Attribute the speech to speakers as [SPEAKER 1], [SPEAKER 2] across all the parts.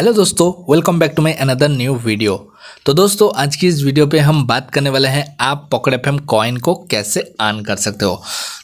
[SPEAKER 1] hello दोस्तों welcome back to my another new video तो दोस्तों आज की इस वीडियो पे हम बात करने वाले हैं आप पॉकेट एफ कॉइन को कैसे आन कर सकते हो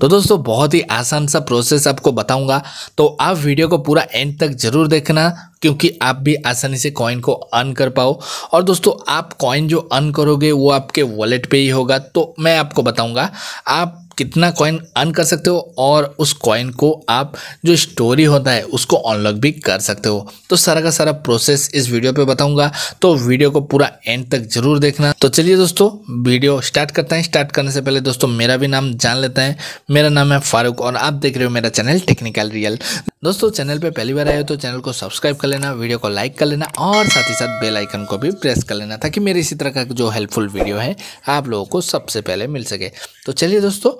[SPEAKER 1] तो दोस्तों बहुत ही आसान सा प्रोसेस आपको बताऊंगा तो आप वीडियो को पूरा एंड तक जरूर देखना क्योंकि आप भी आसानी से कॉइन को अर्न कर पाओ और दोस्तों आप कॉइन जो अर्न करोगे वो आपके वॉलेट पे ही होगा तो मैं आपको बताऊंगा आप कितना कॉइन अर्न कर सकते हो और उस कॉइन को आप जो स्टोरी होता है उसको अनलॉक भी कर सकते हो तो सारा का सारा प्रोसेस इस वीडियो पे बताऊंगा तो वीडियो को पूरा एंड तक जरूर देखना तो चलिए दोस्तों वीडियो स्टार्ट करते हैं स्टार्ट करने से पहले दोस्तों मेरा भी नाम जान लेते हैं मेरा नाम है फारूक और आप देख रहे हो मेरा चैनल टेक्निकल रियल दोस्तों चैनल पे पहली बार आए हो तो चैनल को सब्सक्राइब कर लेना वीडियो को लाइक कर लेना और साथ ही साथ बेल आइकन को भी प्रेस कर लेना ताकि मेरी इसी तरह का जो हेल्पफुल वीडियो है आप लोगों को सबसे पहले मिल सके तो चलिए दोस्तों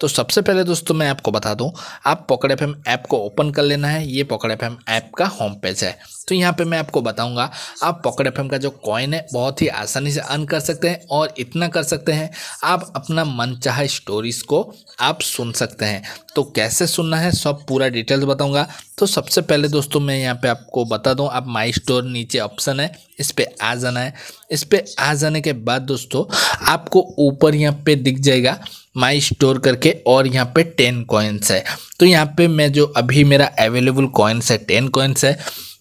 [SPEAKER 1] तो सबसे पहले दोस्तों मैं आपको बता दूं आप पॉकेट एफ ऐप को ओपन कर लेना है ये पॉकेट एफ ऐप का होम पेज है तो यहाँ पे मैं आपको बताऊंगा आप पॉकेट एफ का जो कॉइन है बहुत ही आसानी से अर्न कर सकते हैं और इतना कर सकते हैं आप अपना मन चाहे स्टोरीज को आप सुन सकते हैं तो कैसे सुनना है सब पूरा डिटेल्स बताऊँगा तो सबसे पहले दोस्तों मैं यहाँ पर आपको बता दूँ आप माई स्टोर नीचे ऑप्शन है इस पर आ जाना है इस पर आ जाने के बाद दोस्तों आपको ऊपर यहाँ पे दिख जाएगा माई स्टोर करके और यहाँ पे टेन कॉइन्स है तो यहाँ पे मैं जो अभी मेरा अवेलेबल कॉइन्स है टेन कॉइन्स है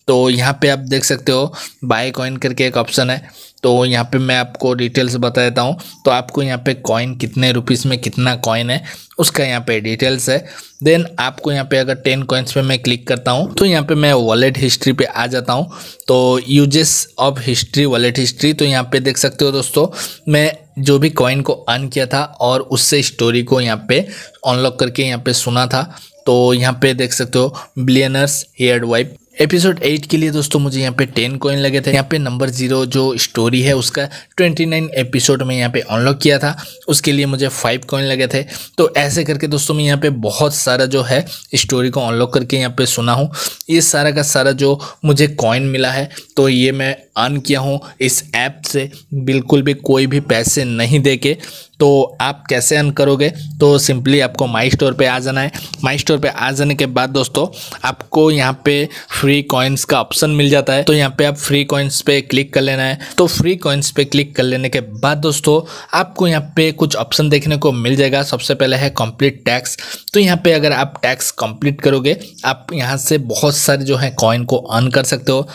[SPEAKER 1] तो यहाँ पे आप देख सकते हो बाय कॉइन करके एक ऑप्शन है तो यहाँ पे मैं आपको डिटेल्स बता देता हूँ तो आपको यहाँ पे कॉइन कितने रुपीस में कितना कॉइन है उसका यहाँ पे डिटेल्स है देन आपको यहाँ पे अगर टेन कॉइन्स पे मैं क्लिक करता हूँ तो यहाँ पे मैं वॉलेट हिस्ट्री पे आ जाता हूँ तो uses of history wallet history तो यहाँ पे देख सकते हो दोस्तों मैं जो भी कॉइन को अर्न किया था और उससे स्टोरी को यहाँ पर अनलॉक करके यहाँ पर सुना था तो यहाँ पे देख सकते हो billionaire's heir wife episode eight के लिए दोस्तों मुझे यहाँ पे टेन कॉइन लगे थे यहाँ पे नंबर जीरो जो स्टोरी है उसका ट्वेंटी नाइन एपिसोड में यहाँ पे अनलॉक किया था उसके लिए मुझे फाइव कॉइन लगे थे तो ऐसे करके दोस्तों मैं यहाँ पे बहुत सारा जो है स्टोरी को अनलॉक करके यहाँ पे सुना हूँ ये सारा का सारा जो मुझे कॉइन मिला है तो ये मैं अर्न किया हूँ इस ऐप से बिल्कुल भी कोई भी पैसे नहीं दे के तो आप कैसे अर्न करोगे तो सिंपली आपको माई स्टोर पर आ जाना है माई स्टोर पर आ जाने के बाद दोस्तों आपको यहाँ पे फ्री कॉइन्स का ऑप्शन मिल जाता है तो यहाँ पे आप फ्री कॉइन्स पे क्लिक कर लेना है तो फ्री कॉइन्स पे क्लिक कर लेने के बाद दोस्तों आपको यहाँ पे कुछ ऑप्शन देखने को मिल जाएगा सबसे पहले है कंप्लीट टैक्स तो यहाँ पे अगर आप टैक्स कंप्लीट करोगे आप यहाँ से बहुत सारे जो है कॉइन को अर्न कर सकते हो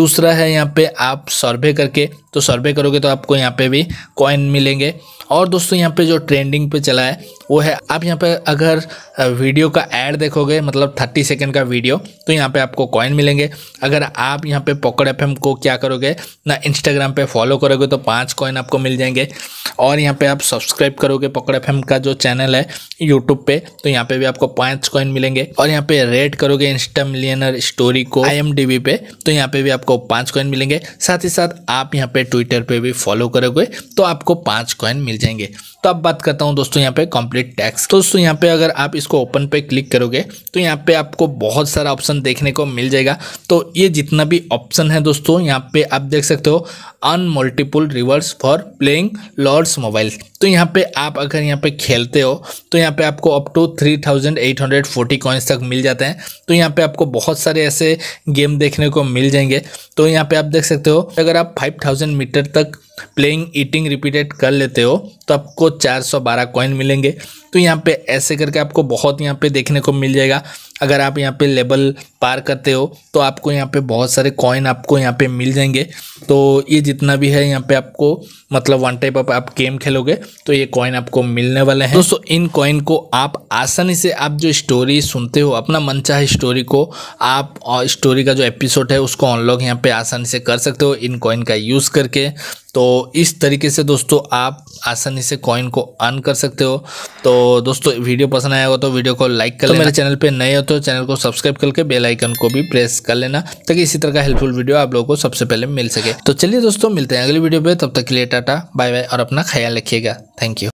[SPEAKER 1] दूसरा है यहाँ पर आप सर्वे करके तो सर्वे करोगे तो आपको यहाँ पर भी कॉइन मिलेंगे और दोस्तों यहाँ पे जो ट्रेंडिंग पे चला है वो है आप यहाँ पे अगर वीडियो का ऐड देखोगे मतलब थर्टी सेकेंड का वीडियो तो यहाँ पे आपको कॉइन मिलेंगे अगर आप यहाँ पे पॉकेट एफ को क्या करोगे ना इंस्टाग्राम पे फॉलो करोगे तो पाँच कॉइन आपको मिल जाएंगे और यहाँ पे आप सब्सक्राइब करोगे पॉकेट एफ का जो चैनल है यूट्यूब पे तो यहाँ पे भी आपको पाँच कॉइन मिलेंगे और यहाँ पे रेड करोगे इंस्टा मिलियनर स्टोरी को आई पे तो यहाँ पे भी आपको पाँच कॉइन मिलेंगे साथ ही साथ आप यहाँ पे ट्विटर पर भी फॉलो करोगे तो आपको पाँच कॉइन मिल मिल जाएंगे तो अब बात करता हूँ दोस्तों यहाँ पे कंप्लीट टैक्स तो दोस्तों यहाँ पे अगर आप इसको ओपन पे क्लिक करोगे तो यहाँ पे आपको बहुत सारा ऑप्शन देखने को मिल जाएगा तो ये जितना भी ऑप्शन है दोस्तों यहाँ पे आप देख सकते हो अन multiple rewards for playing Lords Mobile तो यहाँ पे आप अगर यहाँ पे खेलते हो तो यहाँ पे आपको up to three thousand eight hundred forty coins तक मिल जाते हैं तो यहाँ पे आपको बहुत सारे ऐसे गेम देखने को मिल जाएंगे तो यहाँ पे आप देख सकते हो अगर आप फाइव थाउजेंड मीटर तक प्लेइंग ईटिंग रिपीटेड कर लेते हो तो आपको चार सौ बारह कॉइन मिलेंगे तो यहाँ पे ऐसे करके आपको बहुत यहाँ पे देखने को मिल जाएगा अगर आप यहाँ पे लेवल पार करते हो तो आपको यहाँ पे बहुत सारे कॉइन आपको यहाँ पे मिल जाएंगे तो ये जितना भी है यहाँ पे आपको मतलब वन टाइप ऑफ आप गेम खेलोगे तो ये कॉइन आपको मिलने वाले हैं दोस्तों इन कॉइन को आप आसानी से आप जो स्टोरी सुनते हो अपना चाहे स्टोरी को आप स्टोरी का जो एपिसोड है उसको अनलॉक यहाँ पे आसानी से कर सकते हो इन कॉइन का यूज़ करके तो इस तरीके से दोस्तों आप आसानी से कॉइन को अर्न कर सकते हो तो दोस्तों वीडियो पसंद आया हो तो वीडियो को लाइक कर तो मेरे चैनल पे नए हो तो चैनल को सब्सक्राइब करके बेल आइकन को भी प्रेस कर लेना ताकि इसी तरह का हेल्पफुल वीडियो आप लोगों को सबसे पहले मिल सके तो चलिए दोस्तों मिलते हैं अगली वीडियो पे तब तक के लिए टाटा बाय बाय और अपना ख्याल रखिएगा थैंक यू